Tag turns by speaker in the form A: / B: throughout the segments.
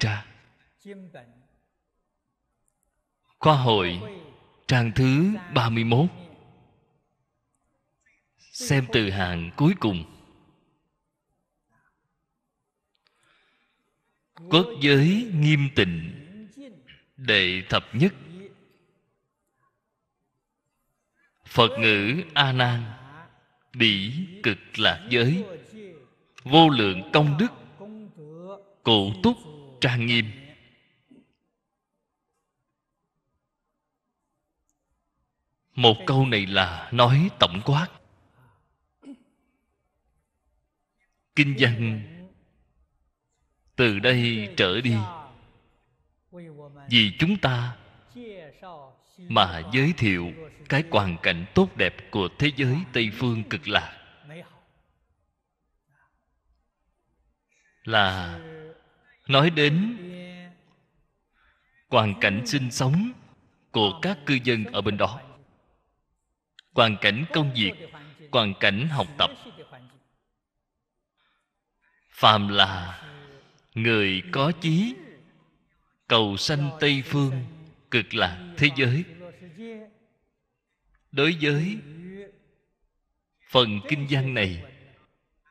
A: ra Khoa hội trang thứ 31 Xem từ hàng cuối cùng Quốc giới nghiêm tịnh Đệ thập nhất Phật ngữ A Nan Bỉ cực lạc giới Vô lượng công đức Cụ túc trang nghiêm một câu này là nói tổng quát kinh văn từ đây trở đi vì chúng ta
B: mà giới thiệu cái hoàn
A: cảnh tốt đẹp của thế giới tây phương cực lạc là nói đến hoàn cảnh sinh sống của các cư dân ở bên đó hoàn cảnh công việc hoàn cảnh học tập phàm là người có chí cầu sanh tây phương cực lạc thế giới đối với phần kinh văn này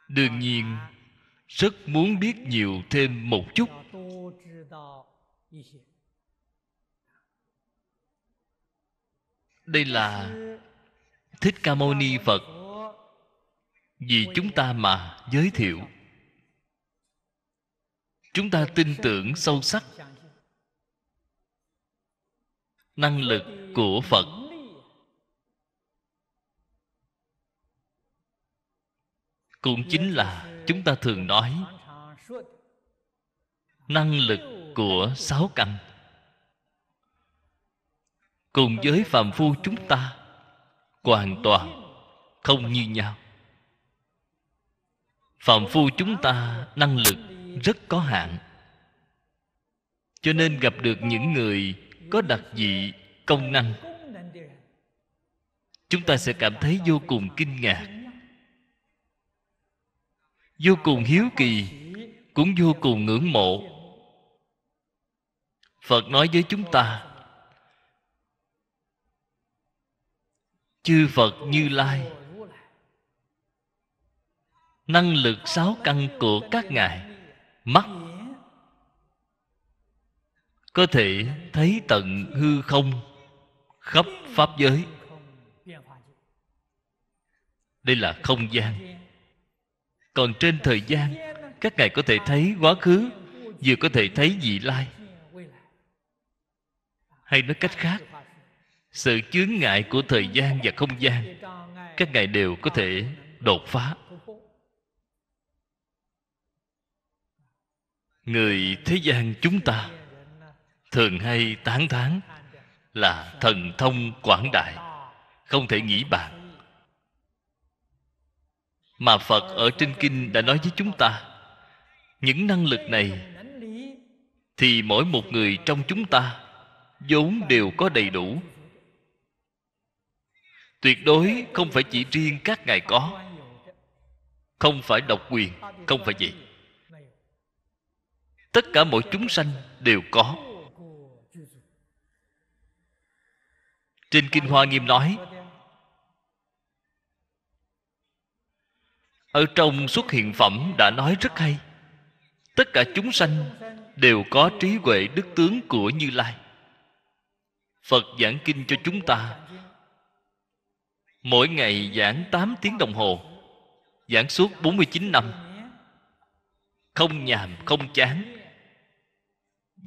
A: đương nhiên rất muốn biết nhiều thêm một chút đây là thích ca mâu ni phật vì chúng ta mà giới thiệu chúng ta tin tưởng sâu sắc năng lực của phật cũng chính là chúng ta thường nói năng lực của sáu căn cùng với phàm phu chúng ta hoàn toàn không như nhau phàm phu chúng ta năng lực rất có hạn cho nên gặp được những người có đặc dị công năng chúng ta sẽ cảm thấy vô cùng kinh ngạc vô cùng hiếu kỳ cũng vô cùng ngưỡng mộ phật nói với chúng ta chư phật như lai năng lực sáu căn của các ngài mắt có thể thấy tận hư không khắp pháp giới đây là không gian còn trên thời gian các ngài có thể thấy quá khứ vừa có thể thấy vị lai hay nói cách khác sự chướng ngại của thời gian và không gian các ngài đều có thể đột phá người thế gian chúng ta thường hay tán thán là thần thông quảng đại không thể nghĩ bàn mà phật ở trên kinh đã nói với chúng ta những năng lực này thì mỗi một người trong chúng ta vốn đều có đầy đủ tuyệt đối không phải chỉ riêng các ngài có không phải độc quyền không phải gì tất cả mọi chúng sanh đều có trên kinh hoa nghiêm nói ở trong xuất hiện phẩm đã nói rất hay tất cả chúng sanh đều có trí huệ đức tướng của như lai phật giảng kinh cho chúng ta mỗi ngày giảng 8 tiếng đồng hồ giảng suốt 49 năm không nhàm không chán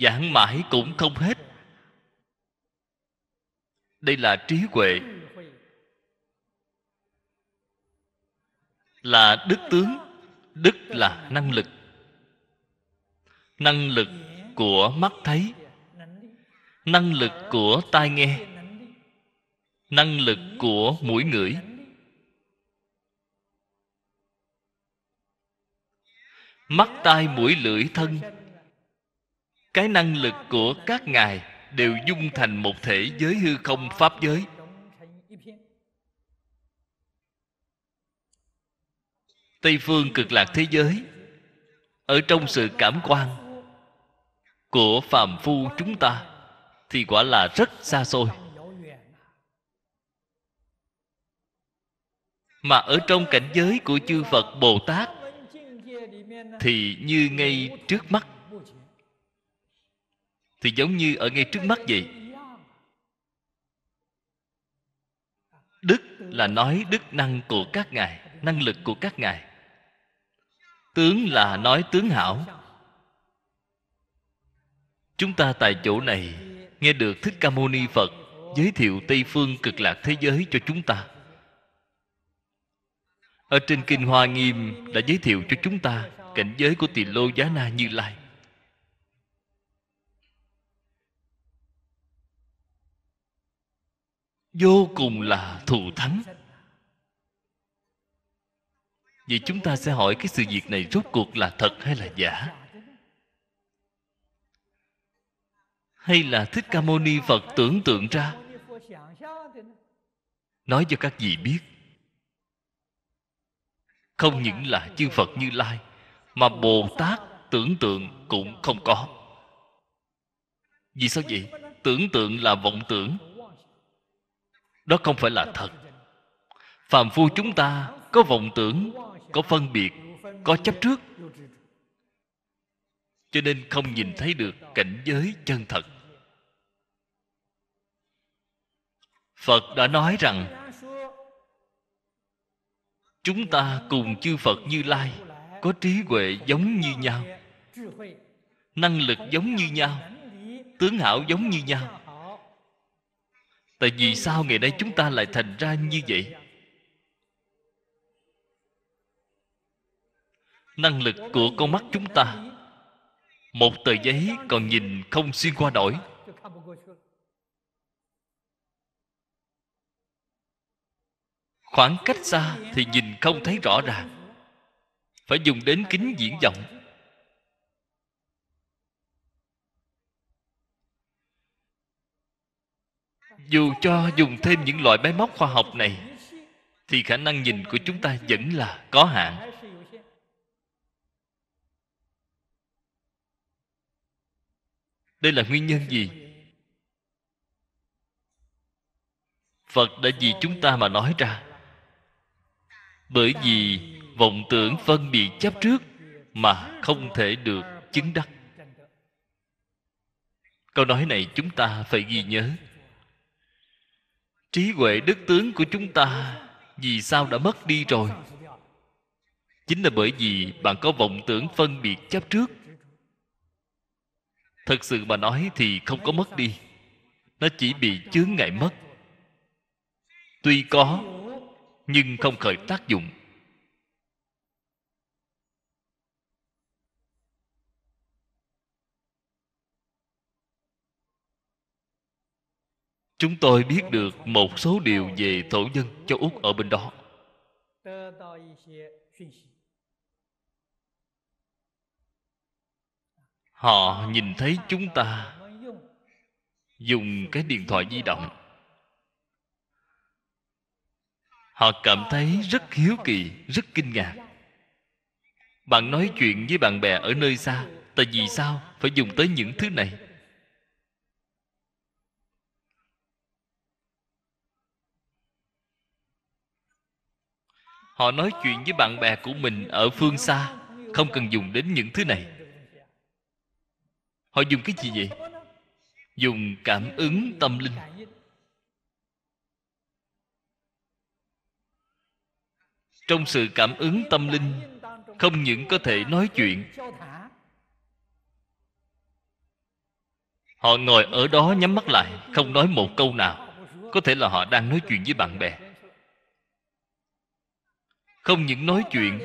A: giảng mãi cũng không hết đây là trí huệ là đức tướng đức là năng lực năng lực của mắt thấy năng lực của tai nghe năng lực của mũi ngửi mắt tai mũi lưỡi thân cái năng lực của các ngài đều dung thành một thể giới hư không pháp giới tây phương cực lạc thế giới ở trong sự cảm quan của phàm phu chúng ta thì quả là rất xa xôi mà ở trong cảnh giới của chư phật bồ tát thì như ngay trước mắt thì giống như ở ngay trước mắt vậy đức là nói đức năng của các ngài năng lực của các ngài tướng là nói tướng hảo chúng ta tại chỗ này nghe được thích ca mâu ni phật giới thiệu tây phương cực lạc thế giới cho chúng ta ở trên kinh hoa nghiêm đã giới thiệu cho chúng ta cảnh giới của tỳ lô giá na như lai vô cùng là thù thắng Vậy chúng ta sẽ hỏi cái sự việc này rốt cuộc là thật hay là giả? Hay là Thích Ca Mâu Ni Phật tưởng tượng ra? Nói cho các vị biết Không những là chư Phật Như Lai Mà Bồ Tát tưởng tượng cũng không có Vì sao vậy? Tưởng tượng là vọng tưởng Đó không phải là thật Phạm phu chúng ta có vọng tưởng có phân biệt có chấp trước cho nên không nhìn thấy được cảnh giới chân thật phật đã nói rằng chúng ta cùng chư phật như lai có trí huệ giống như nhau năng lực giống như nhau tướng hảo giống như nhau tại vì sao ngày nay chúng ta lại thành ra như vậy năng lực của con mắt chúng ta một tờ giấy còn nhìn không xuyên qua nổi khoảng cách xa thì nhìn không thấy rõ ràng phải dùng đến kính diễn vọng dù cho dùng thêm những loại máy móc khoa học này thì khả năng nhìn của chúng ta vẫn là có hạn đây là nguyên nhân gì phật đã vì chúng ta mà nói ra bởi vì vọng tưởng phân biệt chấp trước mà không thể được chứng đắc câu nói này chúng ta phải ghi nhớ trí huệ đức tướng của chúng ta vì sao đã mất đi rồi chính là bởi vì bạn có vọng tưởng phân biệt chấp trước thật sự mà nói thì không có mất đi nó chỉ bị chướng ngại mất tuy có nhưng không khởi tác dụng chúng tôi biết được một số điều về thổ dân châu úc ở bên đó họ nhìn thấy chúng ta dùng cái điện thoại di động họ cảm thấy rất hiếu kỳ rất kinh ngạc bạn nói chuyện với bạn bè ở nơi xa tại vì sao phải dùng tới những thứ này họ nói chuyện với bạn bè của mình ở phương xa không cần dùng đến những thứ này Họ dùng cái gì vậy? Dùng cảm ứng tâm linh Trong sự cảm ứng tâm linh Không những có thể nói chuyện Họ ngồi ở đó nhắm mắt lại Không nói một câu nào Có thể là họ đang nói chuyện với bạn bè Không những nói chuyện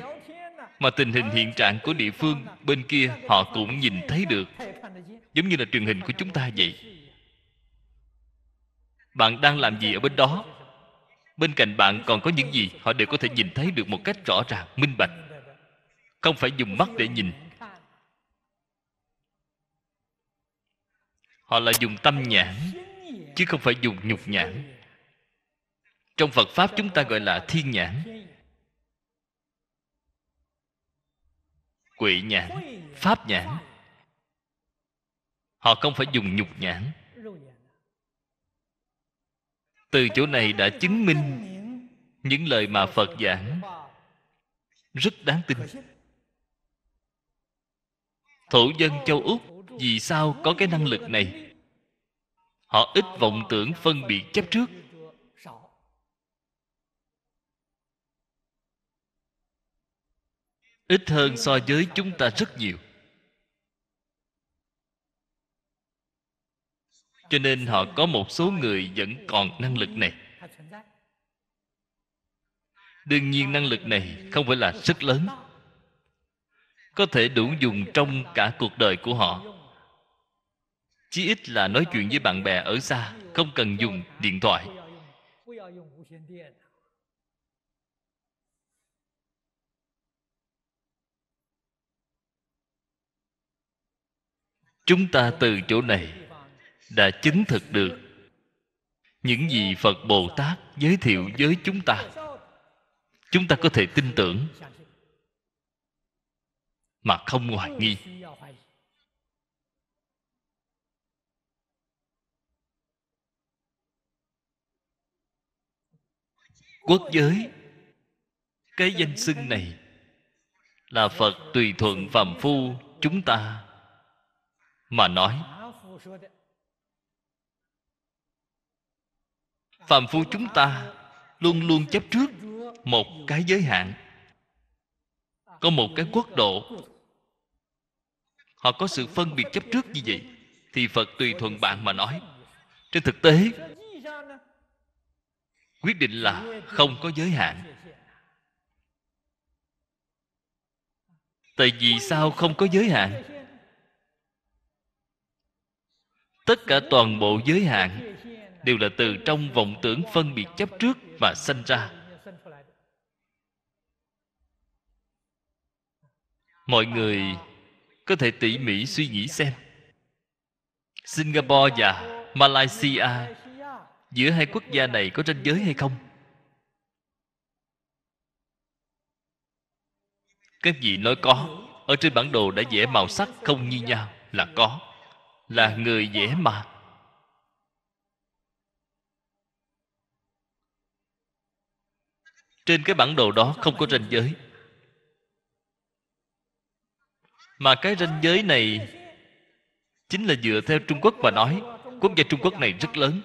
A: mà tình hình hiện trạng của địa phương bên kia họ cũng nhìn thấy được giống như là truyền hình của chúng ta vậy bạn đang làm gì ở bên đó bên cạnh bạn còn có những gì họ đều có thể nhìn thấy được một cách rõ ràng minh bạch không phải dùng mắt để nhìn họ là dùng tâm nhãn chứ không phải dùng nhục nhãn trong phật pháp chúng ta gọi là thiên nhãn quỷ nhãn pháp nhãn họ không phải dùng nhục nhãn từ chỗ này đã chứng minh những lời mà phật giảng rất đáng tin thổ dân châu úc vì sao có cái năng lực này họ ít vọng tưởng phân biệt chấp trước ít hơn so với chúng ta rất nhiều cho nên họ có một số người vẫn còn năng lực này đương nhiên năng lực này không phải là rất lớn có thể đủ dùng trong cả cuộc đời của họ chí ít là nói chuyện với bạn bè ở xa không cần dùng điện thoại chúng ta từ chỗ này đã chứng thực được những gì phật bồ tát giới thiệu với chúng ta chúng ta có thể tin tưởng mà không hoài nghi quốc giới cái danh xưng này là phật tùy thuận phàm phu chúng ta mà nói phàm phu chúng ta luôn luôn chấp trước một cái giới hạn có một cái quốc độ họ có sự phân biệt chấp trước như vậy thì phật tùy thuận bạn mà nói trên thực tế quyết định là không có giới hạn tại vì sao không có giới hạn tất cả toàn bộ giới hạn đều là từ trong vọng tưởng phân biệt chấp trước mà sanh ra mọi người có thể tỉ mỉ suy nghĩ xem singapore và malaysia giữa hai quốc gia này có ranh giới hay không các vị nói có ở trên bản đồ đã vẽ màu sắc không như nhau là có là người dễ mà trên cái bản đồ đó không có ranh giới mà cái ranh giới này chính là dựa theo trung quốc mà nói quốc gia trung quốc này rất lớn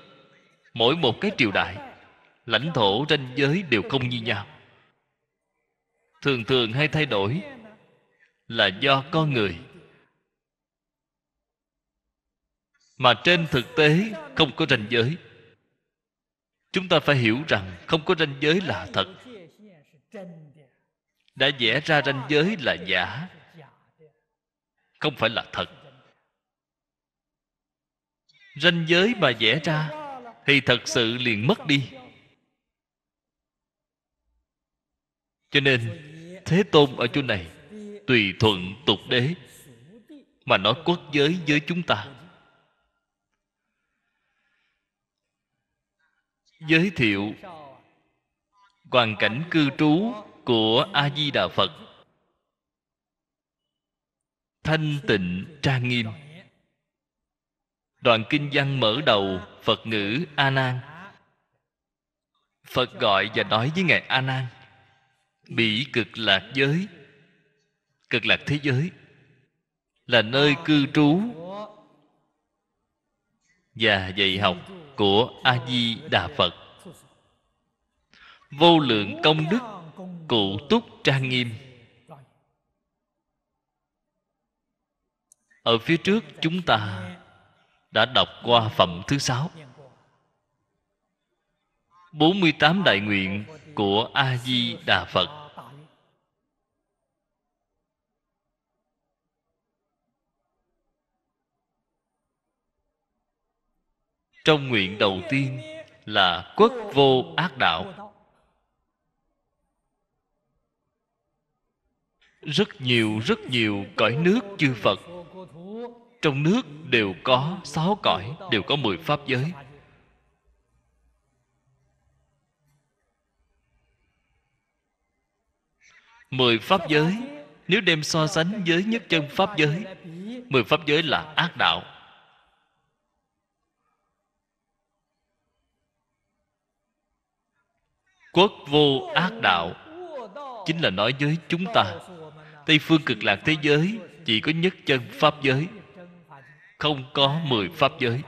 A: mỗi một cái triều đại lãnh thổ ranh giới đều không như nhau thường thường hay thay đổi là do con người mà trên thực tế không có ranh giới chúng ta phải hiểu rằng không có ranh giới là thật đã vẽ ra ranh giới là giả không phải là thật ranh giới mà vẽ ra thì thật sự liền mất đi cho nên thế tôn ở chỗ này tùy thuận tục đế mà nói quốc giới với chúng ta giới thiệu hoàn cảnh cư trú của a di đà phật thanh tịnh trang nghiêm đoạn kinh văn mở đầu phật ngữ a nan phật gọi và nói với ngài a nan bỉ cực lạc giới cực lạc thế giới là nơi cư trú và dạy học của a di đà phật vô lượng công đức cụ túc trang nghiêm ở phía trước chúng ta đã đọc qua phẩm thứ sáu 48 đại nguyện của A Di Đà Phật trong nguyện đầu tiên là quốc vô ác đạo rất nhiều rất nhiều cõi nước chư phật trong nước đều có sáu cõi đều có mười pháp giới mười pháp giới nếu đem so sánh với nhất chân pháp giới mười pháp giới là ác đạo quốc vô ác đạo chính là nói với chúng ta tây phương cực lạc thế giới chỉ có nhất chân pháp giới không có mười pháp giới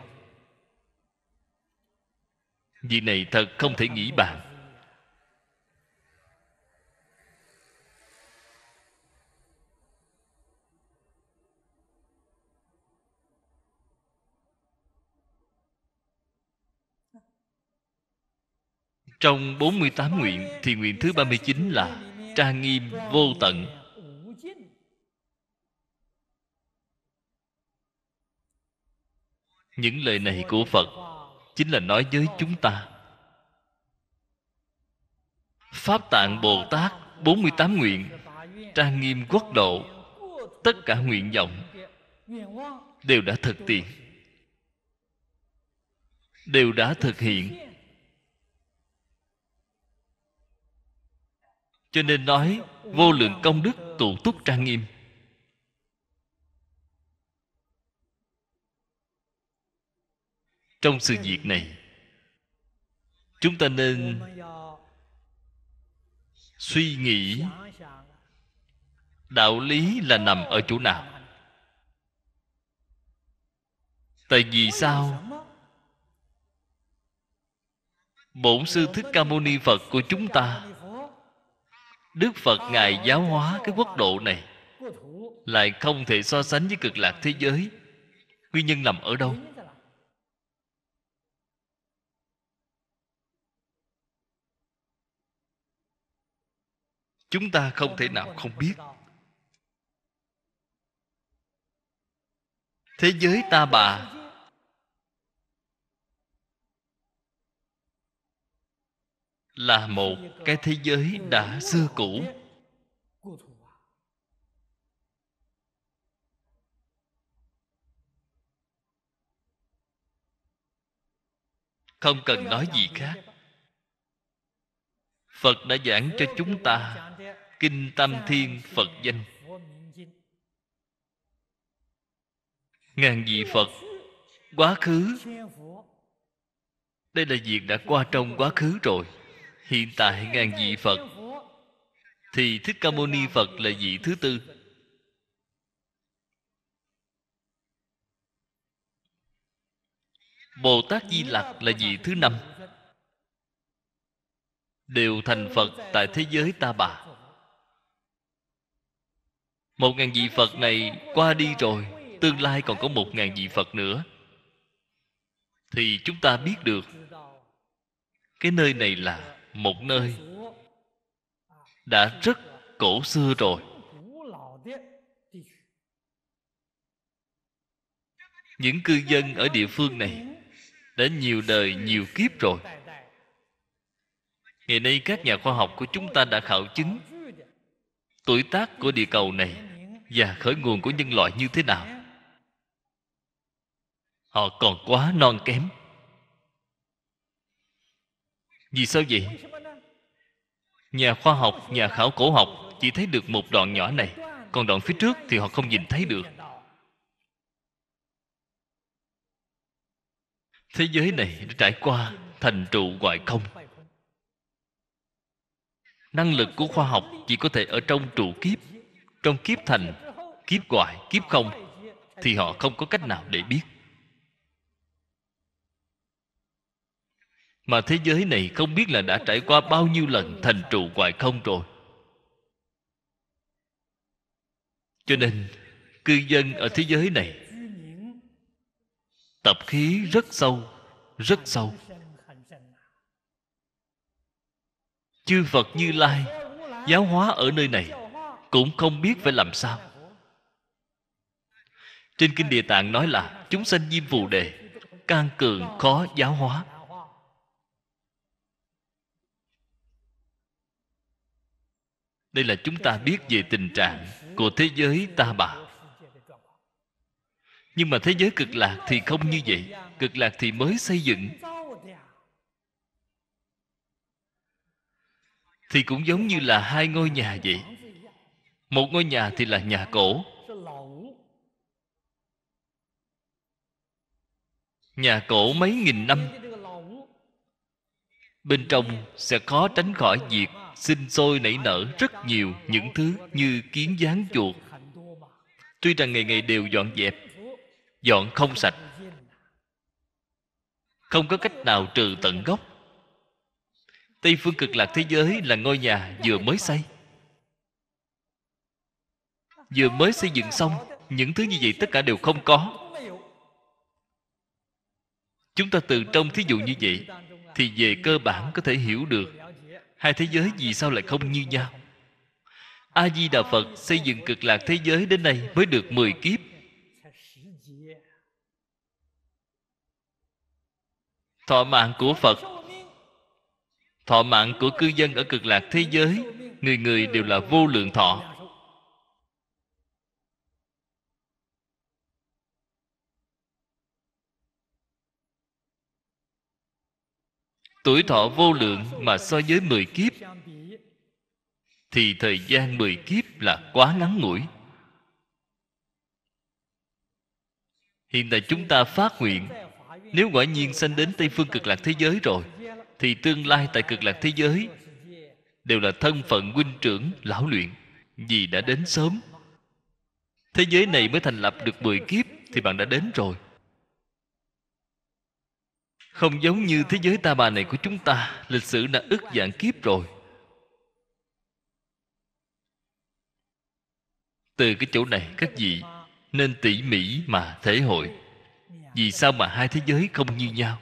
A: việc này thật không thể nghĩ bàn Trong 48 nguyện Thì nguyện thứ 39 là trang nghiêm vô tận Những lời này của Phật Chính là nói với chúng ta Pháp Tạng Bồ Tát 48 nguyện Trang nghiêm quốc độ Tất cả nguyện vọng Đều đã thực tiện Đều đã thực hiện cho nên nói vô lượng công đức tụ túc trang nghiêm trong sự việc này chúng ta nên suy nghĩ đạo lý là nằm ở chỗ nào tại vì sao bổn sư thích ca mâu ni phật của chúng ta đức phật ngài giáo hóa cái quốc độ này lại không thể so sánh với cực lạc thế giới nguyên nhân nằm ở đâu chúng ta không thể nào không biết thế giới ta bà là một cái thế giới đã xưa cũ không cần nói gì khác phật đã giảng cho chúng ta kinh tam thiên phật danh ngàn vị phật quá khứ đây là việc đã qua trong quá khứ rồi hiện tại ngàn vị phật thì thích ca mâu ni phật là vị thứ tư bồ tát di lặc là vị thứ năm đều thành phật tại thế giới ta bà một ngàn vị phật này qua đi rồi tương lai còn có một ngàn vị phật nữa thì chúng ta biết được cái nơi này là một nơi đã rất cổ xưa rồi những cư dân ở địa phương này đã nhiều đời nhiều kiếp rồi ngày nay các nhà khoa học của chúng ta đã khảo chứng tuổi tác của địa cầu này và khởi nguồn của nhân loại như thế nào họ còn quá non kém vì sao vậy nhà khoa học nhà khảo cổ học chỉ thấy được một đoạn nhỏ này còn đoạn phía trước thì họ không nhìn thấy được thế giới này đã trải qua thành trụ ngoại không năng lực của khoa học chỉ có thể ở trong trụ kiếp trong kiếp thành kiếp ngoại kiếp không thì họ không có cách nào để biết mà thế giới này không biết là đã trải qua bao nhiêu lần thành trụ hoài không rồi cho nên cư dân ở thế giới này tập khí rất sâu rất sâu chư phật như lai giáo hóa ở nơi này cũng không biết phải làm sao trên kinh địa tạng nói là chúng sanh diêm phù đề can cường khó giáo hóa đây là chúng ta biết về tình trạng của thế giới ta bà nhưng mà thế giới cực lạc thì không như vậy cực lạc thì mới xây dựng thì cũng giống như là hai ngôi nhà vậy một ngôi nhà thì là nhà cổ nhà cổ mấy nghìn năm bên trong sẽ khó tránh khỏi việc sinh sôi nảy nở rất nhiều những thứ như kiến gián chuột tuy rằng ngày ngày đều dọn dẹp dọn không sạch không có cách nào trừ tận gốc tây phương cực lạc thế giới là ngôi nhà vừa mới xây vừa mới xây dựng xong những thứ như vậy tất cả đều không có chúng ta từ trong thí dụ như vậy thì về cơ bản có thể hiểu được hai thế giới vì sao lại không như nhau a di đà phật xây dựng cực lạc thế giới đến nay mới được 10 kiếp thọ mạng của phật thọ mạng của cư dân ở cực lạc thế giới người người đều là vô lượng thọ tuổi thọ vô lượng mà so với mười kiếp thì thời gian mười kiếp là quá ngắn ngủi hiện tại chúng ta phát nguyện nếu quả nhiên sanh đến tây phương cực lạc thế giới rồi thì tương lai tại cực lạc thế giới đều là thân phận huynh trưởng lão luyện vì đã đến sớm thế giới này mới thành lập được mười kiếp thì bạn đã đến rồi không giống như thế giới ta bà này của chúng ta Lịch sử đã ức dạng kiếp rồi Từ cái chỗ này các vị Nên tỉ mỉ mà thể hội Vì sao mà hai thế giới không như nhau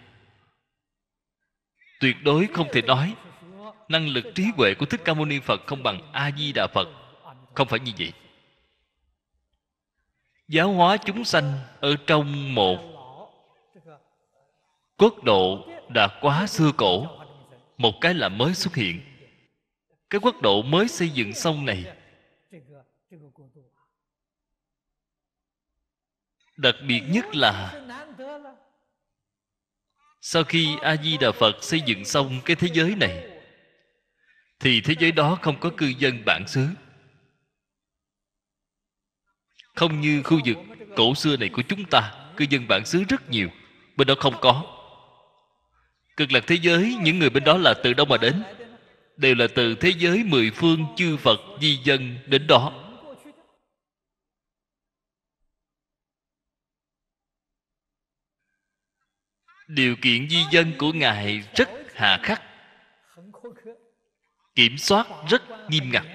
A: Tuyệt đối không thể nói Năng lực trí huệ của Thích Ca Mâu Ni Phật Không bằng A-di-đà Phật Không phải như vậy Giáo hóa chúng sanh Ở trong một quốc độ đã quá xưa cổ một cái là mới xuất hiện cái quốc độ mới xây dựng xong này đặc biệt nhất là sau khi a di đà phật xây dựng xong cái thế giới này thì thế giới đó không có cư dân bản xứ không như khu vực cổ xưa này của chúng ta cư dân bản xứ rất nhiều bên đó không có cực lạc thế giới những người bên đó là từ đâu mà đến đều là từ thế giới mười phương chư phật di dân đến đó điều kiện di dân của ngài rất hà khắc kiểm soát rất nghiêm ngặt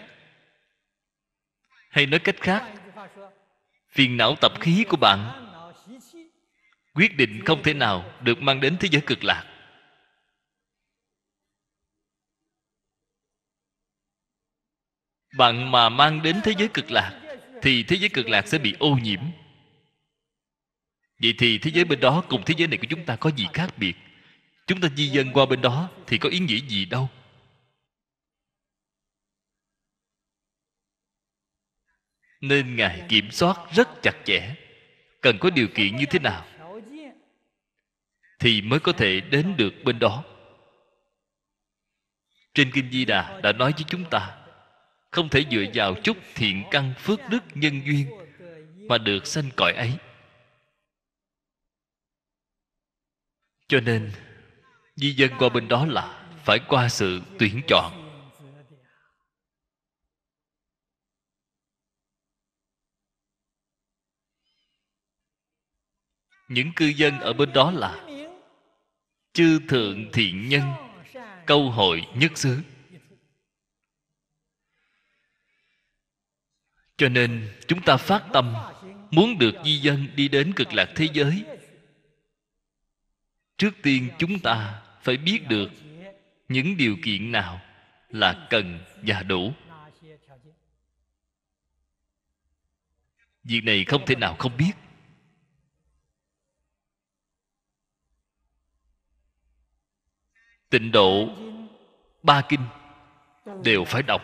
A: hay nói cách khác phiền não tập khí của bạn quyết định không thể nào được mang đến thế giới cực lạc bạn mà mang đến thế giới cực lạc thì thế giới cực lạc sẽ bị ô nhiễm vậy thì thế giới bên đó cùng thế giới này của chúng ta có gì khác biệt chúng ta di dân qua bên đó thì có ý nghĩa gì đâu nên ngài kiểm soát rất chặt chẽ cần có điều kiện như thế nào thì mới có thể đến được bên đó trên kinh di đà đã nói với chúng ta không thể dựa vào chút thiện căn phước đức nhân duyên mà được sanh cõi ấy cho nên di dân qua bên đó là phải qua sự tuyển chọn những cư dân ở bên đó là chư thượng thiện nhân câu hội nhất xứ cho nên chúng ta phát tâm muốn được di dân đi đến cực lạc thế giới trước tiên chúng ta phải biết được những điều kiện nào là cần và đủ việc này không thể nào không biết tịnh độ ba kinh đều phải đọc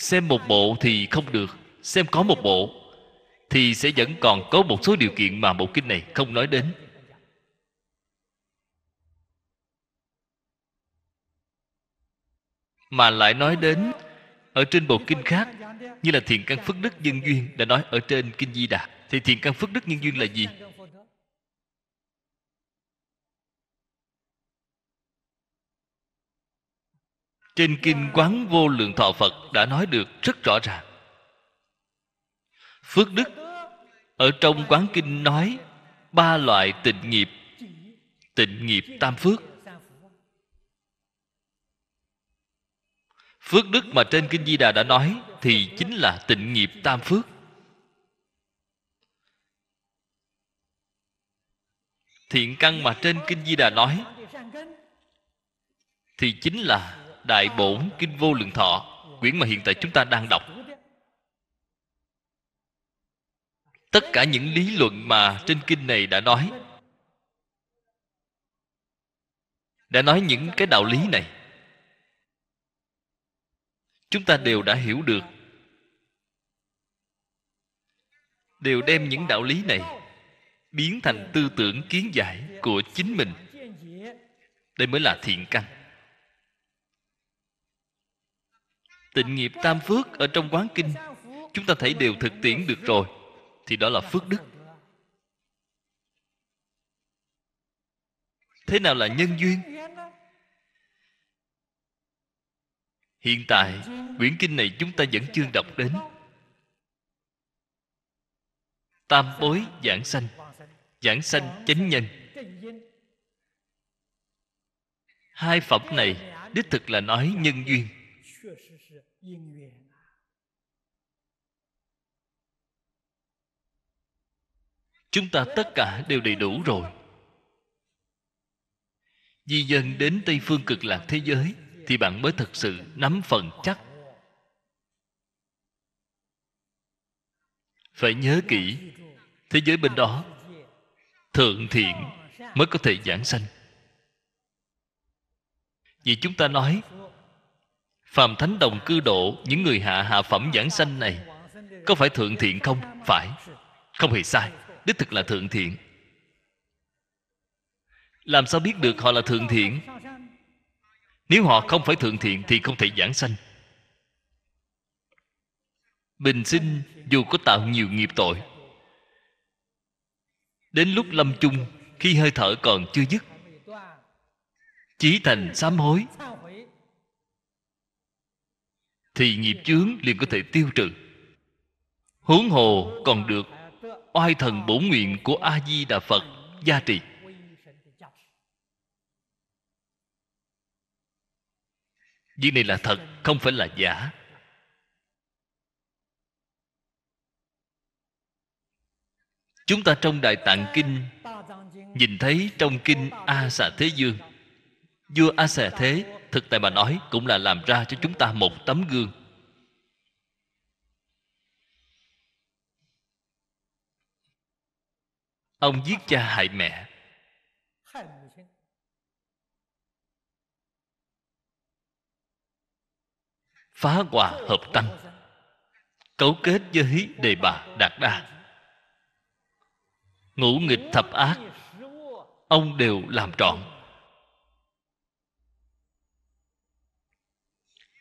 A: xem một bộ thì không được xem có một bộ thì sẽ vẫn còn có một số điều kiện mà bộ kinh này không nói đến mà lại nói đến ở trên bộ kinh khác như là thiền căn phước đức nhân duyên đã nói ở trên kinh di đà thì thiền căn phước đức nhân duyên là gì trên kinh quán vô lượng thọ phật đã nói được rất rõ ràng phước đức ở trong quán kinh nói ba loại tịnh nghiệp tịnh nghiệp tam phước phước đức mà trên kinh di đà đã nói thì chính là tịnh nghiệp tam phước thiện căn mà trên kinh di đà nói thì chính là Đại Bổn Kinh Vô Lượng Thọ Quyển mà hiện tại chúng ta đang đọc Tất cả những lý luận mà trên kinh này đã nói Đã nói những cái đạo lý này Chúng ta đều đã hiểu được Đều đem những đạo lý này Biến thành tư tưởng kiến giải của chính mình Đây mới là thiện căn tịnh nghiệp tam phước ở trong quán kinh chúng ta thấy đều thực tiễn được rồi thì đó là phước đức thế nào là nhân duyên hiện tại quyển kinh này chúng ta vẫn chưa đọc đến tam bối giảng sanh giảng sanh chánh nhân hai phẩm này đích thực là nói nhân duyên 因缘啊。Chúng ta tất cả đều đầy đủ rồi Di dân đến Tây phương cực lạc thế giới Thì bạn mới thật sự nắm phần chắc Phải nhớ kỹ Thế giới bên đó Thượng thiện mới có thể giảng sanh Vì chúng ta nói Phàm thánh đồng cư độ Những người hạ hạ phẩm giảng sanh này Có phải thượng thiện không? Phải Không hề sai Đích thực là thượng thiện Làm sao biết được họ là thượng thiện? Nếu họ không phải thượng thiện Thì không thể giảng sanh Bình sinh dù có tạo nhiều nghiệp tội Đến lúc lâm chung Khi hơi thở còn chưa dứt Chí thành sám hối thì nghiệp chướng liền có thể tiêu trừ huống hồ còn được oai thần bổ nguyện của a di đà phật gia trì việc này là thật không phải là giả chúng ta trong đại tạng kinh nhìn thấy trong kinh a xà thế dương vua a xà thế thực tại mà nói cũng là làm ra cho chúng ta một tấm gương ông giết cha hại mẹ phá hòa hợp tăng cấu kết với đề bà đạt đa ngũ nghịch thập ác ông đều làm trọn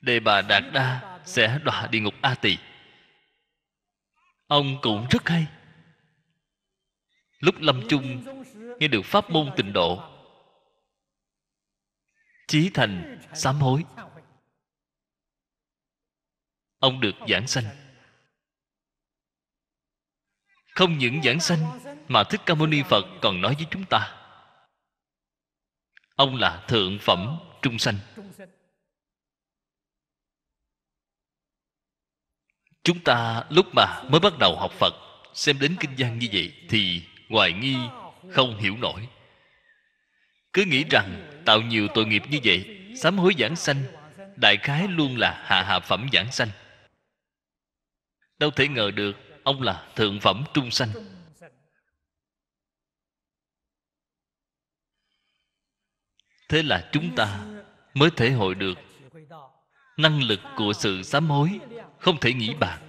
A: đề bà đạt đa sẽ đọa địa ngục a tỳ ông cũng rất hay lúc lâm chung nghe được pháp môn tịnh độ chí thành sám hối ông được giảng sanh không những giảng sanh mà thích ca mâu ni phật còn nói với chúng ta ông là thượng phẩm trung sanh chúng ta lúc mà mới bắt đầu học phật xem đến kinh văn như vậy thì ngoài nghi không hiểu nổi cứ nghĩ rằng tạo nhiều tội nghiệp như vậy sám hối giảng sanh đại khái luôn là hạ hạ phẩm giảng sanh đâu thể ngờ được ông là thượng phẩm trung sanh thế là chúng ta mới thể hội được năng lực của sự sám hối không thể nghĩ bàn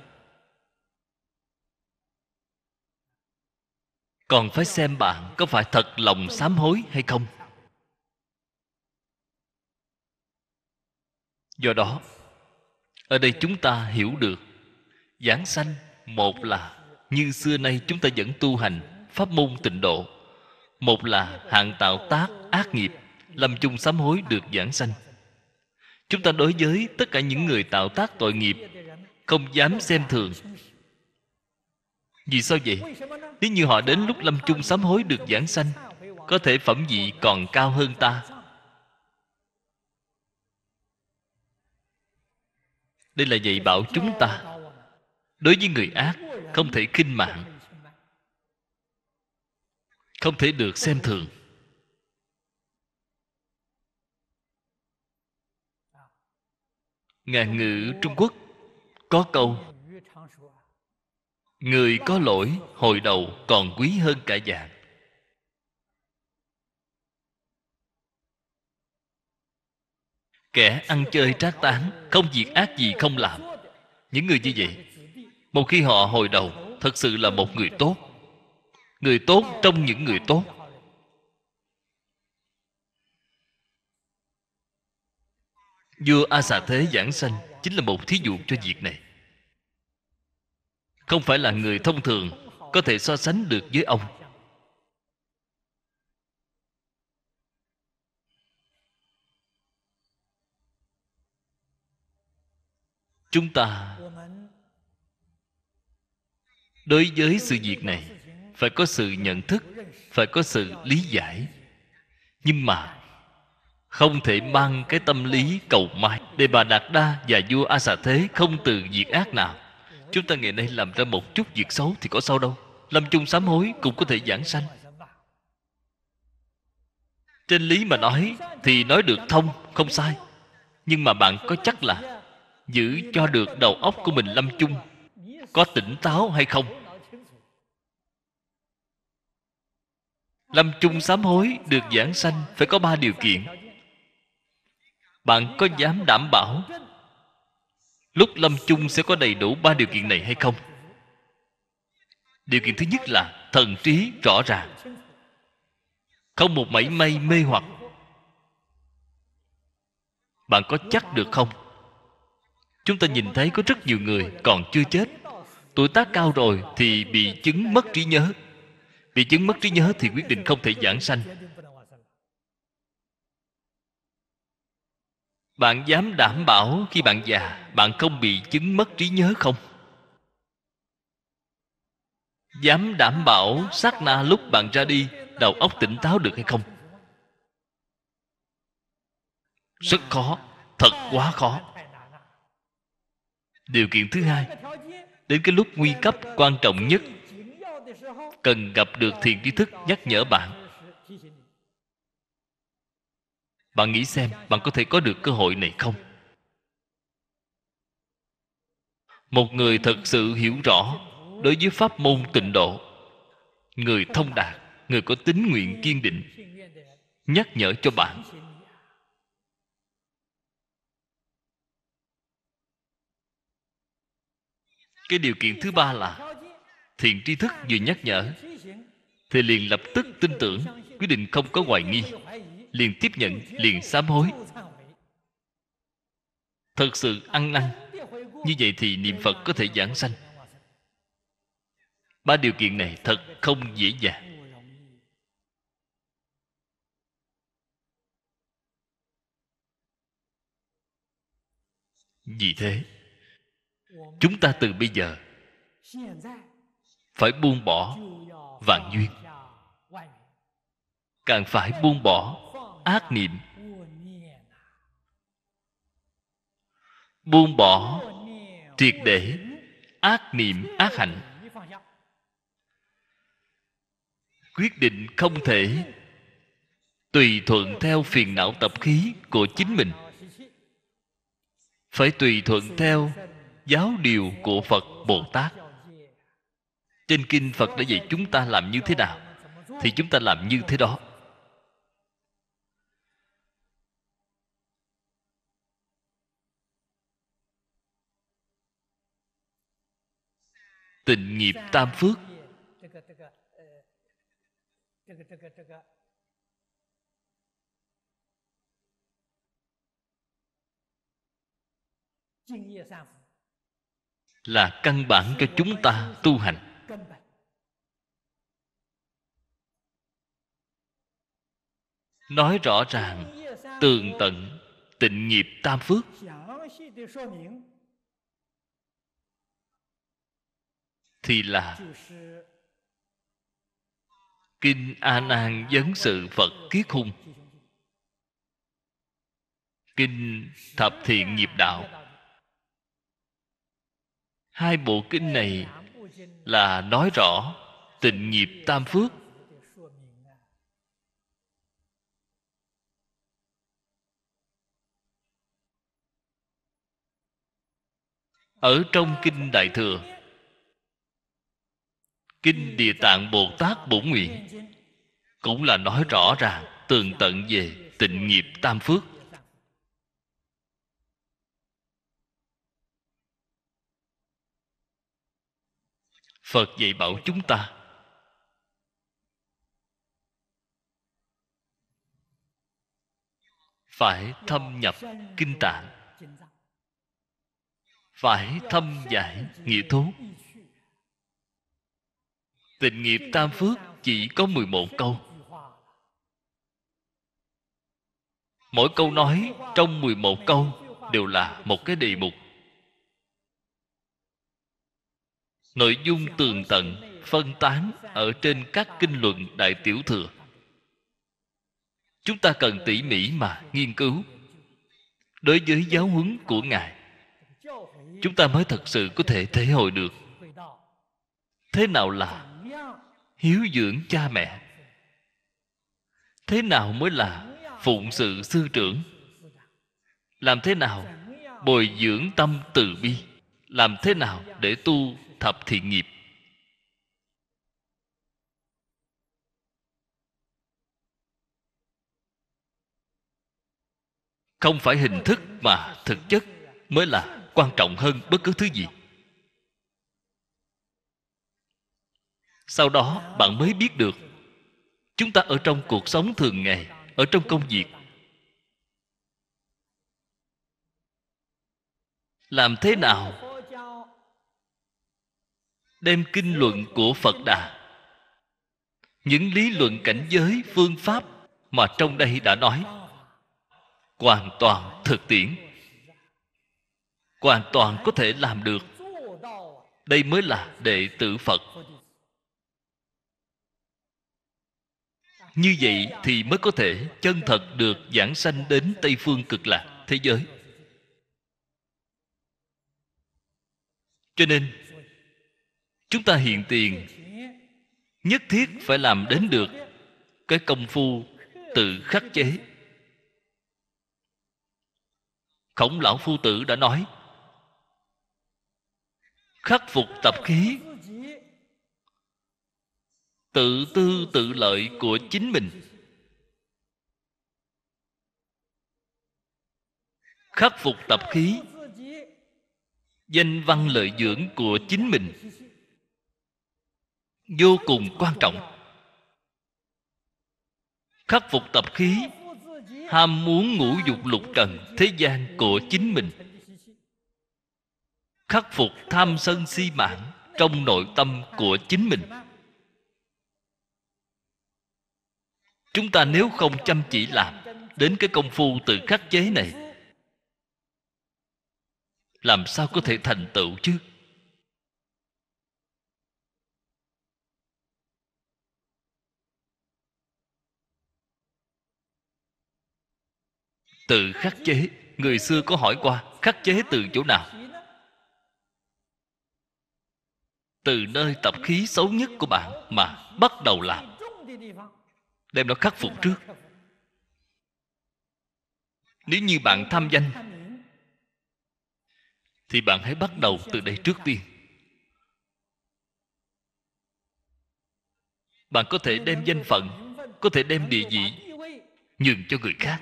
A: còn phải xem bạn có phải thật lòng sám hối hay không do đó ở đây chúng ta hiểu được giảng sanh một là như xưa nay chúng ta vẫn tu hành pháp môn tịnh độ một là hạng tạo tác ác nghiệp làm chung sám hối được giảng sanh chúng ta đối với tất cả những người tạo tác tội nghiệp không dám xem thường vì sao vậy nếu như họ đến lúc lâm chung sám hối được giảng sanh có thể phẩm vị còn cao hơn ta đây là dạy bảo chúng ta đối với người ác không thể khinh mạng không thể được xem thường ngàn ngữ trung quốc có câu người có lỗi hồi đầu còn quý hơn cả vàng kẻ ăn chơi trác tán không việc ác gì không làm những người như vậy một khi họ hồi đầu thật sự là một người tốt người tốt trong những người tốt vua a xà thế giảng sanh chính là một thí dụ cho việc này không phải là người thông thường có thể so sánh được với ông chúng ta đối với sự việc này phải có sự nhận thức phải có sự lý giải nhưng mà không thể mang cái tâm lý cầu may để bà đạt đa và vua a xà thế không từ việc ác nào chúng ta ngày nay làm ra một chút việc xấu thì có sao đâu lâm chung sám hối cũng có thể giảng sanh trên lý mà nói thì nói được thông không sai nhưng mà bạn có chắc là giữ cho được đầu óc của mình lâm chung có tỉnh táo hay không lâm chung sám hối được giảng sanh phải có ba điều kiện bạn có dám đảm bảo lúc lâm chung sẽ có đầy đủ ba điều kiện này hay không điều kiện thứ nhất là thần trí rõ ràng không một mảy may mê hoặc bạn có chắc được không chúng ta nhìn thấy có rất nhiều người còn chưa chết tuổi tác cao rồi thì bị chứng mất trí nhớ bị chứng mất trí nhớ thì quyết định không thể giảng sanh bạn dám đảm bảo khi bạn già bạn không bị chứng mất trí nhớ không dám đảm bảo sát na lúc bạn ra đi đầu óc tỉnh táo được hay không rất khó thật quá khó điều kiện thứ hai đến cái lúc nguy cấp quan trọng nhất cần gặp được thiền tri thức nhắc nhở bạn bạn nghĩ xem bạn có thể có được cơ hội này không một người thật sự hiểu rõ đối với pháp môn tịnh độ người thông đạt người có tính nguyện kiên định nhắc nhở cho bạn cái điều kiện thứ ba là thiện tri thức vừa nhắc nhở thì liền lập tức tin tưởng quyết định không có hoài nghi liền tiếp nhận liền sám hối thật sự ăn năn như vậy thì niệm phật có thể giảng sanh ba điều kiện này thật không dễ dàng vì thế chúng ta từ bây giờ phải buông bỏ vạn duyên càng phải buông bỏ ác niệm buông bỏ triệt để ác niệm ác hạnh quyết định không thể tùy thuận theo phiền não tập khí của chính mình phải tùy thuận theo giáo điều của phật bồ tát trên kinh phật đã dạy chúng ta làm như thế nào thì chúng ta làm như thế đó tình nghiệp tam phước là căn bản cho chúng ta tu hành nói rõ ràng tường tận tịnh nghiệp tam phước thì là kinh a nan vấn sự phật kiết hung kinh thập thiện nghiệp đạo hai bộ kinh này là nói rõ tịnh nghiệp tam phước ở trong kinh đại thừa kinh địa tạng bồ tát bổn nguyện cũng là nói rõ ràng tường tận về tịnh nghiệp tam phước phật dạy bảo chúng ta phải thâm nhập kinh tạng phải thâm giải nghĩa thú Tình nghiệp tam phước chỉ có 11 câu Mỗi câu nói trong 11 câu đều là một cái đề mục Nội dung tường tận phân tán ở trên các kinh luận Đại Tiểu Thừa Chúng ta cần tỉ mỉ mà nghiên cứu Đối với giáo huấn của Ngài Chúng ta mới thật sự có thể thể hội được Thế nào là hiếu dưỡng cha mẹ thế nào mới là phụng sự sư trưởng làm thế nào bồi dưỡng tâm từ bi làm thế nào để tu thập thiện nghiệp không phải hình thức mà thực chất mới là quan trọng hơn bất cứ thứ gì sau đó bạn mới biết được chúng ta ở trong cuộc sống thường ngày ở trong công việc làm thế nào đem kinh luận của phật đà những lý luận cảnh giới phương pháp mà trong đây đã nói hoàn toàn thực tiễn hoàn toàn có thể làm được đây mới là đệ tử phật như vậy thì mới có thể chân thật được giảng sanh đến tây phương cực lạc thế giới cho nên chúng ta hiện tiền nhất thiết phải làm đến được cái công phu tự khắc chế khổng lão phu tử đã nói khắc phục tập khí tự tư tự lợi của chính mình khắc phục tập khí danh văn lợi dưỡng của chính mình vô cùng quan trọng khắc phục tập khí ham muốn ngũ dục lục trần thế gian của chính mình khắc phục tham sân si mạn trong nội tâm của chính mình chúng ta nếu không chăm chỉ làm đến cái công phu tự khắc chế này làm sao có thể thành tựu chứ tự khắc chế người xưa có hỏi qua khắc chế từ chỗ nào từ nơi tập khí xấu nhất của bạn mà bắt đầu làm đem nó khắc phục trước nếu như bạn tham danh thì bạn hãy bắt đầu từ đây trước tiên bạn có thể đem danh phận có thể đem địa vị nhường cho người khác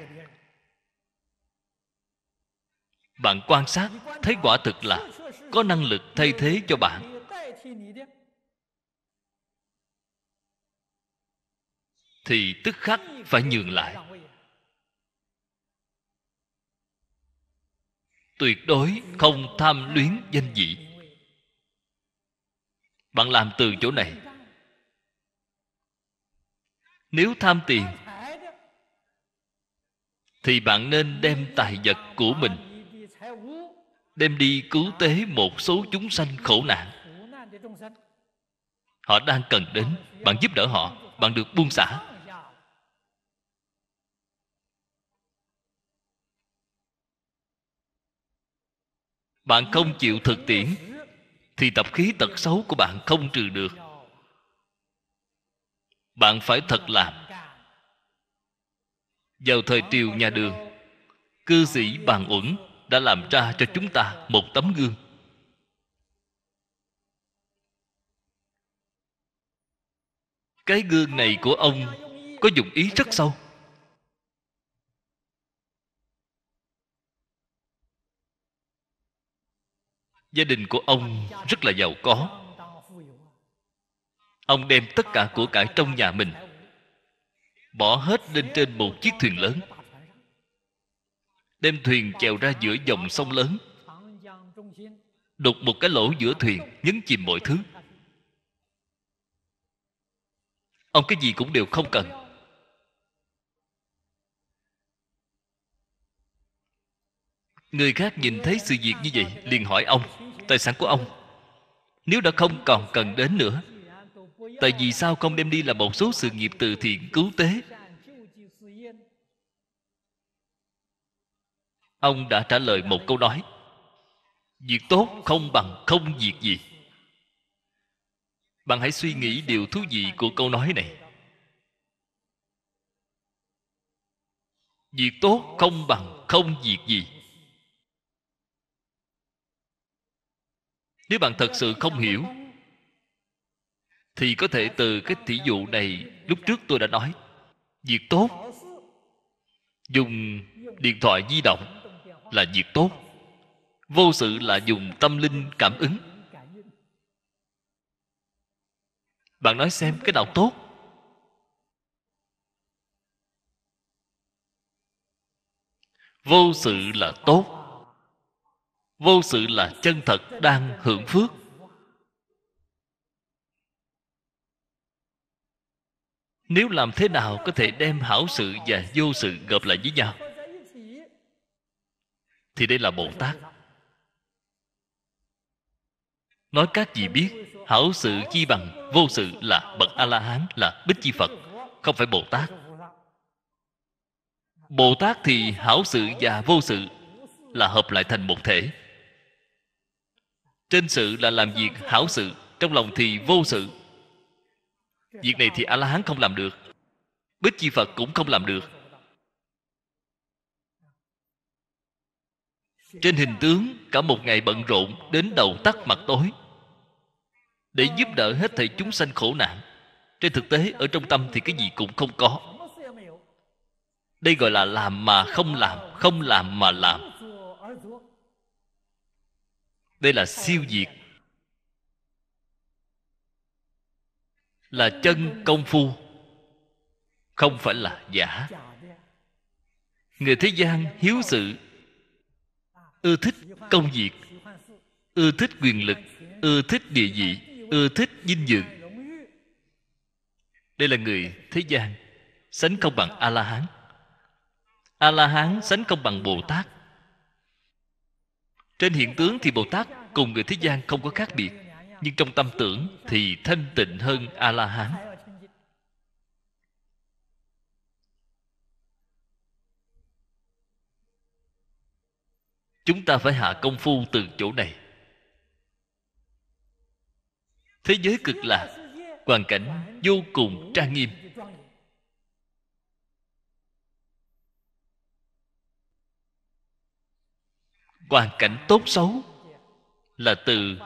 A: bạn quan sát thấy quả thực là có năng lực thay thế cho bạn thì tức khắc phải nhường lại tuyệt đối không tham luyến danh vị bạn làm từ chỗ này nếu tham tiền thì bạn nên đem tài vật của mình đem đi cứu tế một số chúng sanh khổ nạn họ đang cần đến bạn giúp đỡ họ bạn được buông xả bạn không chịu thực tiễn thì tập khí tật xấu của bạn không trừ được bạn phải thật làm vào thời triều nhà đường cư sĩ bàn uẩn đã làm ra cho chúng ta một tấm gương cái gương này của ông có dụng ý rất sâu gia đình của ông rất là giàu có ông đem tất cả của cải trong nhà mình bỏ hết lên trên một chiếc thuyền lớn đem thuyền chèo ra giữa dòng sông lớn đục một cái lỗ giữa thuyền nhấn chìm mọi thứ ông cái gì cũng đều không cần người khác nhìn thấy sự việc như vậy liền hỏi ông tài sản của ông nếu đã không còn cần đến nữa tại vì sao không đem đi làm một số sự nghiệp từ thiện cứu tế ông đã trả lời một câu nói việc tốt không bằng không việc gì bạn hãy suy nghĩ điều thú vị của câu nói này việc tốt không bằng không việc gì nếu bạn thật sự không hiểu thì có thể từ cái thí dụ này lúc trước tôi đã nói việc tốt dùng điện thoại di động là việc tốt vô sự là dùng tâm linh cảm ứng bạn nói xem cái nào tốt vô sự là tốt vô sự là chân thật đang hưởng phước nếu làm thế nào có thể đem hảo sự và vô sự gặp lại với nhau thì đây là bồ tát nói các vị biết hảo sự chi bằng vô sự là bậc a la hán là bích chi phật không phải bồ tát bồ tát thì hảo sự và vô sự là hợp lại thành một thể trên sự là làm việc hảo sự trong lòng thì vô sự việc này thì a la hán không làm được bích chi phật cũng không làm được trên hình tướng cả một ngày bận rộn đến đầu tắt mặt tối để giúp đỡ hết thảy chúng sanh khổ nạn trên thực tế ở trong tâm thì cái gì cũng không có đây gọi là làm mà không làm không làm mà làm đây là siêu diệt là chân công phu không phải là giả người thế gian hiếu sự ưa thích công việc ưa thích quyền lực ưa thích địa vị ưa thích dinh dưỡng đây là người thế gian sánh không bằng a la hán a la hán sánh không bằng bồ tát trên hiện tướng thì bồ tát cùng người thế gian không có khác biệt nhưng trong tâm tưởng thì thanh tịnh hơn a la hán chúng ta phải hạ công phu từ chỗ này thế giới cực lạc hoàn cảnh vô cùng trang nghiêm hoàn cảnh tốt xấu là từ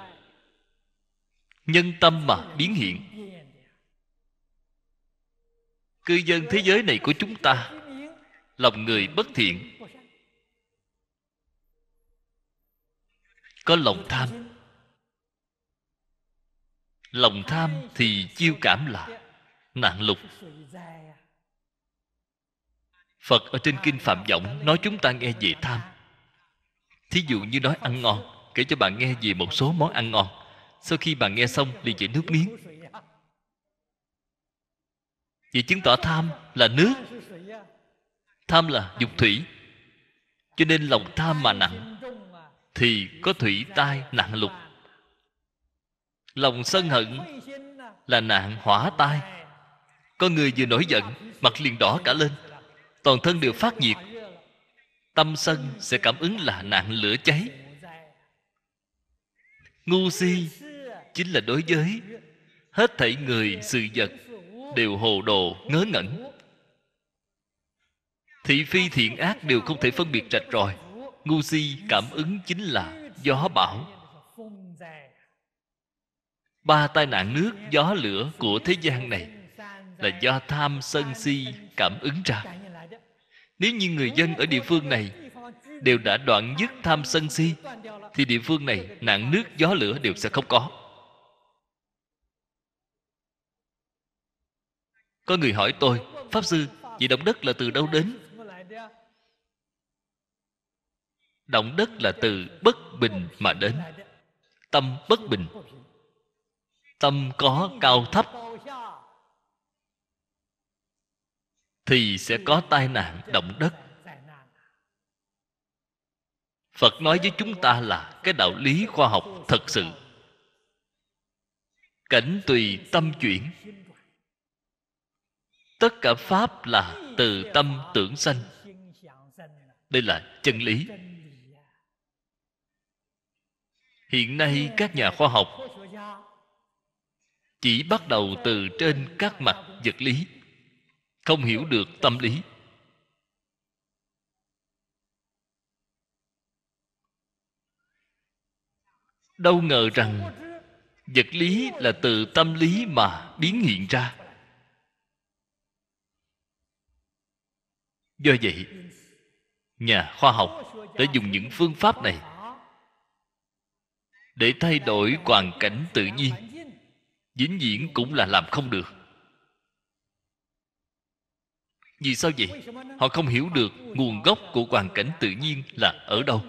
A: nhân tâm mà biến hiện cư dân thế giới này của chúng ta lòng người bất thiện có lòng tham lòng tham thì chiêu cảm là nạn lục phật ở trên kinh phạm võng nói chúng ta nghe về tham thí dụ như nói ăn ngon kể cho bạn nghe về một số món ăn ngon sau khi bạn nghe xong liền chảy nước miếng vậy chứng tỏ tham là nước tham là dục thủy cho nên lòng tham mà nặng thì có thủy tai nặng lục lòng sân hận là nạn hỏa tai con người vừa nổi giận mặt liền đỏ cả lên toàn thân đều phát nhiệt tâm sân sẽ cảm ứng là nạn lửa cháy ngu si chính là đối với hết thảy người sự vật đều hồ đồ ngớ ngẩn thị phi thiện ác đều không thể phân biệt rạch ròi ngu si cảm ứng chính là gió bão ba tai nạn nước gió lửa của thế gian này là do tham sân si cảm ứng ra nếu như người dân ở địa phương này đều đã đoạn dứt tham sân si thì địa phương này nạn nước gió lửa đều sẽ không có có người hỏi tôi pháp sư vì động đất là từ đâu đến động đất là từ bất bình mà đến tâm bất bình tâm có cao thấp thì sẽ có tai nạn động đất phật nói với chúng ta là cái đạo lý khoa học thật sự cảnh tùy tâm chuyển tất cả pháp là từ tâm tưởng sanh đây là chân lý hiện nay các nhà khoa học chỉ bắt đầu từ trên các mặt vật lý không hiểu được tâm lý đâu ngờ rằng vật lý là từ tâm lý mà biến hiện ra do vậy nhà khoa học đã dùng những phương pháp này để thay đổi hoàn cảnh tự nhiên vĩnh viễn cũng là làm không được vì sao vậy họ không hiểu được nguồn gốc của hoàn cảnh tự nhiên là ở đâu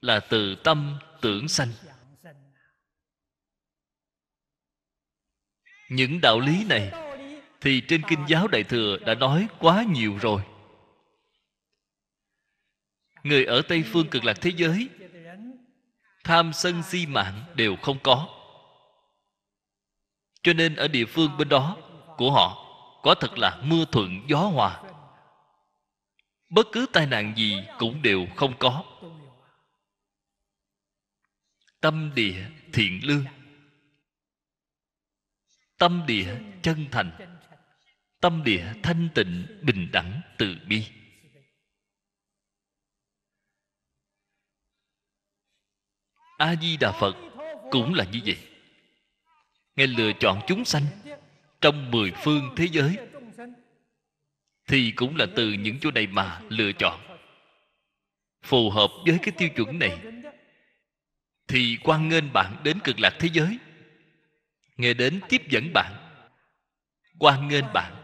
A: là từ tâm tưởng sanh những đạo lý này thì trên kinh giáo đại thừa đã nói quá nhiều rồi người ở tây phương cực lạc thế giới tham sân si mạng đều không có cho nên ở địa phương bên đó của họ có thật là mưa thuận gió hòa Bất cứ tai nạn gì cũng đều không có Tâm địa thiện lương Tâm địa chân thành Tâm địa thanh tịnh bình đẳng từ bi A Di Đà Phật cũng là như vậy. Ngài lựa chọn chúng sanh trong mười phương thế giới thì cũng là từ những chỗ này mà lựa chọn phù hợp với cái tiêu chuẩn này thì quan nghênh bạn đến cực lạc thế giới nghe đến tiếp dẫn bạn quan nghênh bạn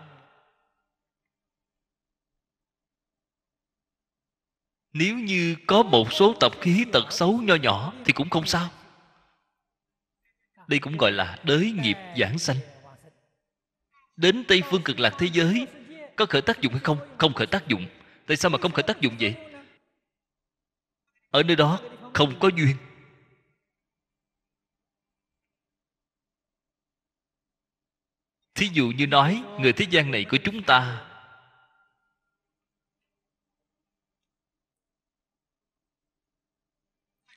A: nếu như có một số tập khí tật xấu nho nhỏ thì cũng không sao đây cũng gọi là đới nghiệp giảng sanh đến tây phương cực lạc thế giới có khởi tác dụng hay không không khởi tác dụng tại sao mà không khởi tác dụng vậy ở nơi đó không có duyên thí dụ như nói người thế gian này của chúng ta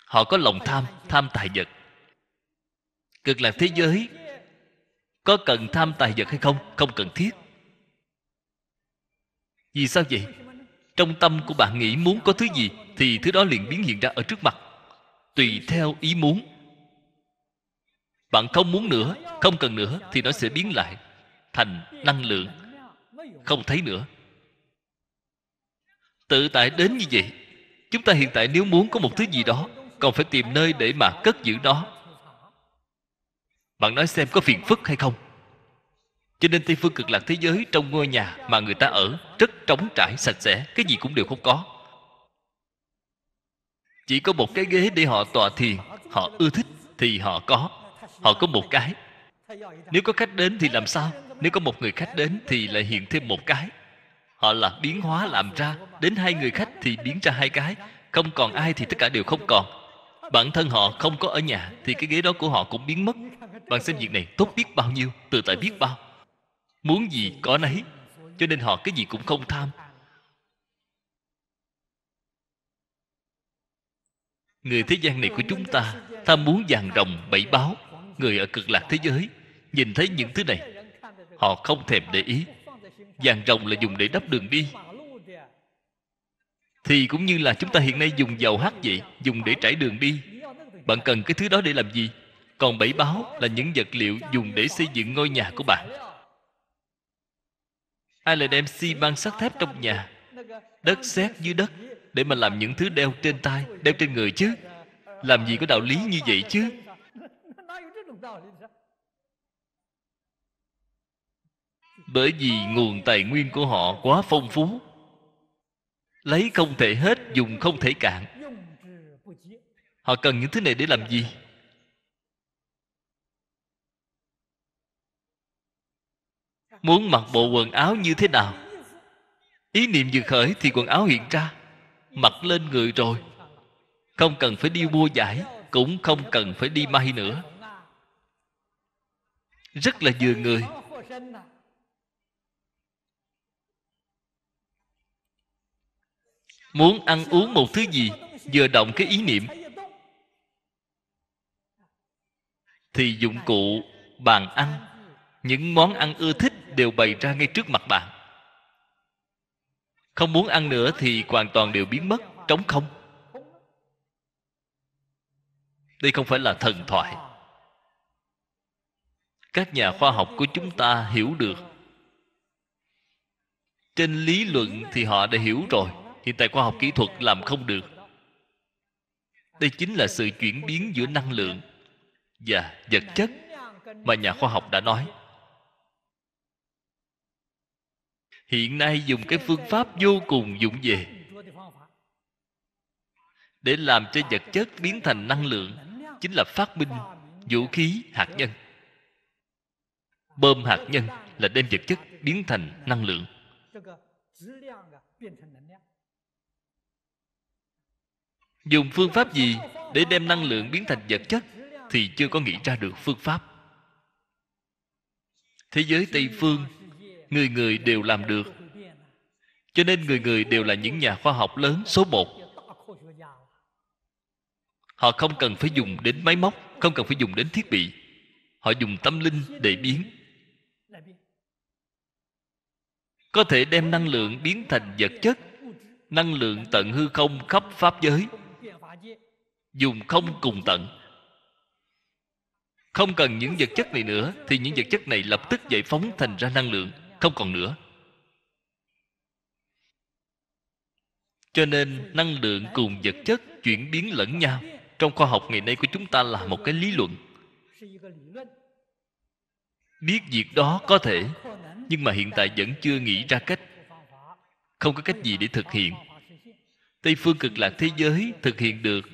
A: họ có lòng tham tham tài vật cực lạc thế giới có cần tham tài vật hay không không cần thiết vì sao vậy trong tâm của bạn nghĩ muốn có thứ gì thì thứ đó liền biến hiện ra ở trước mặt tùy theo ý muốn bạn không muốn nữa không cần nữa thì nó sẽ biến lại thành năng lượng không thấy nữa tự tại đến như vậy chúng ta hiện tại nếu muốn có một thứ gì đó còn phải tìm nơi để mà cất giữ nó bạn nói xem có phiền phức hay không cho nên tây phương cực lạc thế giới trong ngôi nhà mà người ta ở rất trống trải sạch sẽ cái gì cũng đều không có chỉ có một cái ghế để họ tòa thiền họ ưa thích thì họ có họ có một cái nếu có khách đến thì làm sao nếu có một người khách đến thì lại hiện thêm một cái họ là biến hóa làm ra đến hai người khách thì biến ra hai cái không còn ai thì tất cả đều không còn bản thân họ không có ở nhà thì cái ghế đó của họ cũng biến mất bạn xem việc này tốt biết bao nhiêu Tự tại biết bao Muốn gì có nấy Cho nên họ cái gì cũng không tham Người thế gian này của chúng ta Tham muốn vàng rồng bảy báo Người ở cực lạc thế giới Nhìn thấy những thứ này Họ không thèm để ý Vàng rồng là dùng để đắp đường đi Thì cũng như là chúng ta hiện nay dùng dầu hát vậy Dùng để trải đường đi Bạn cần cái thứ đó để làm gì còn bảy báo là những vật liệu dùng để xây dựng ngôi nhà của bạn ai lại đem xi măng sắt thép trong nhà đất sét dưới đất để mà làm những thứ đeo trên tay đeo trên người chứ làm gì có đạo lý như vậy chứ bởi vì nguồn tài nguyên của họ quá phong phú lấy không thể hết dùng không thể cạn họ cần những thứ này để làm gì muốn mặc bộ quần áo như thế nào ý niệm vừa khởi thì quần áo hiện ra mặc lên người rồi không cần phải đi mua giải cũng không cần phải đi may nữa rất là vừa người muốn ăn uống một thứ gì vừa động cái ý niệm thì dụng cụ bàn ăn những món ăn ưa thích đều bày ra ngay trước mặt bạn không muốn ăn nữa thì hoàn toàn đều biến mất trống không đây không phải là thần thoại các nhà khoa học của chúng ta hiểu được trên lý luận thì họ đã hiểu rồi hiện tại khoa học kỹ thuật làm không được đây chính là sự chuyển biến giữa năng lượng và vật chất mà nhà khoa học đã nói hiện nay dùng cái phương pháp vô cùng dụng về để làm cho vật chất biến thành năng lượng chính là phát minh vũ khí hạt nhân bơm hạt nhân là đem vật chất biến thành năng lượng dùng phương pháp gì để đem năng lượng biến thành vật chất thì chưa có nghĩ ra được phương pháp thế giới tây phương người người đều làm được cho nên người người đều là những nhà khoa học lớn số một họ không cần phải dùng đến máy móc không cần phải dùng đến thiết bị họ dùng tâm linh để biến có thể đem năng lượng biến thành vật chất năng lượng tận hư không khắp pháp giới dùng không cùng tận không cần những vật chất này nữa thì những vật chất này lập tức giải phóng thành ra năng lượng không còn nữa cho nên năng lượng cùng vật chất chuyển biến lẫn nhau trong khoa học ngày nay của chúng ta là một cái lý luận biết việc đó có thể nhưng mà hiện tại vẫn chưa nghĩ ra cách không có cách gì để thực hiện tây phương cực lạc thế giới thực hiện được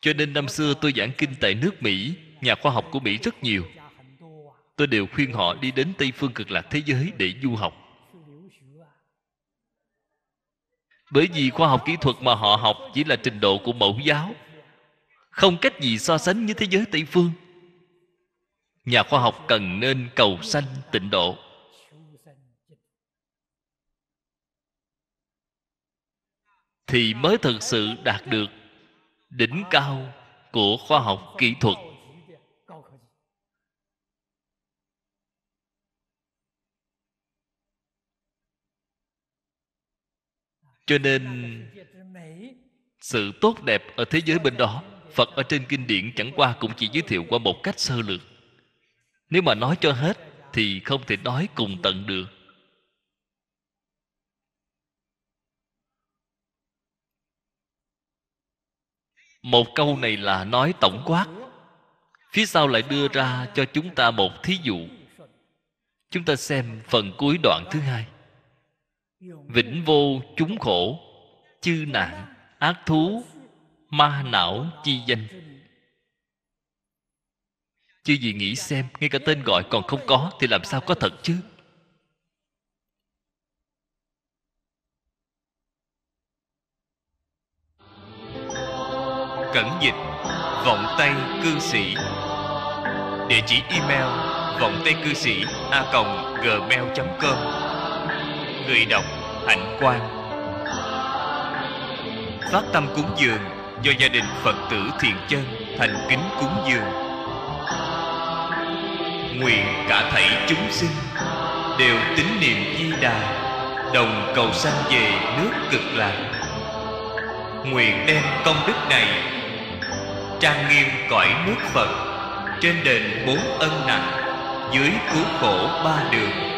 A: cho nên năm xưa tôi giảng kinh tại nước mỹ nhà khoa học của mỹ rất nhiều tôi đều khuyên họ đi đến tây phương cực lạc thế giới để du học bởi vì khoa học kỹ thuật mà họ học chỉ là trình độ của mẫu giáo không cách gì so sánh với thế giới tây phương nhà khoa học cần nên cầu sanh tịnh độ thì mới thực sự đạt được đỉnh cao của khoa học kỹ thuật cho nên sự tốt đẹp ở thế giới bên đó phật ở trên kinh điển chẳng qua cũng chỉ giới thiệu qua một cách sơ lược nếu mà nói cho hết thì không thể nói cùng tận được một câu này là nói tổng quát phía sau lại đưa ra cho chúng ta một thí dụ chúng ta xem phần cuối đoạn thứ hai vĩnh vô chúng khổ chư nạn ác thú ma não chi danh chứ gì nghĩ xem ngay cả tên gọi còn không có thì làm sao có thật chứ cẩn dịch vọng tay cư sĩ địa chỉ email vọng tay cư sĩ a gmail com người đọc hạnh quan phát tâm cúng dường do gia đình phật tử thiện chân thành kính cúng dường nguyện cả thảy chúng sinh đều tín niệm di đà đồng cầu sanh về nước cực lạc nguyện đem công đức này trang nghiêm cõi nước phật trên đền bốn ân nặng dưới cứu khổ ba đường